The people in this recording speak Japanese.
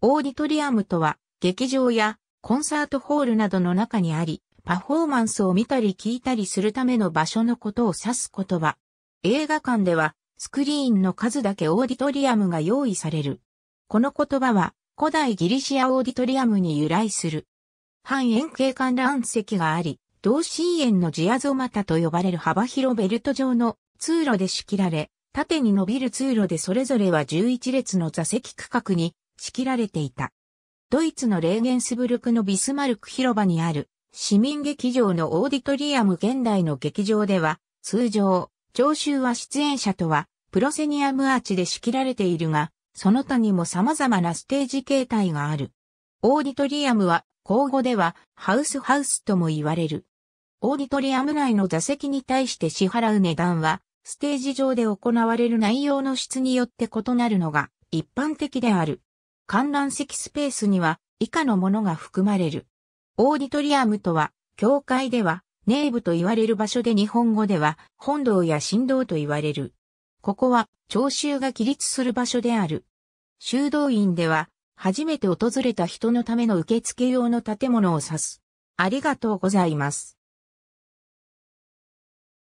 オーディトリアムとは、劇場やコンサートホールなどの中にあり、パフォーマンスを見たり聞いたりするための場所のことを指す言葉。映画館では、スクリーンの数だけオーディトリアムが用意される。この言葉は、古代ギリシアオーディトリアムに由来する。半円形観覧席があり、同心円のジアゾマタと呼ばれる幅広ベルト状の通路で仕切られ、縦に伸びる通路でそれぞれは11列の座席区画に仕切られていた。ドイツのレーゲンスブルクのビスマルク広場にある市民劇場のオーディトリアム現代の劇場では、通常、聴衆は出演者とは、プロセニアムアーチで仕切られているが、その他にも様々なステージ形態がある。オーディトリアムは、口語では、ハウスハウスとも言われる。オーディトリアム内の座席に対して支払う値段は、ステージ上で行われる内容の質によって異なるのが一般的である。観覧席スペースには以下のものが含まれる。オーディトリアムとは、教会では、内部と言われる場所で日本語では、本堂や神堂と言われる。ここは、聴衆が起立する場所である。修道院では、初めて訪れた人のための受付用の建物を指す。ありがとうございます。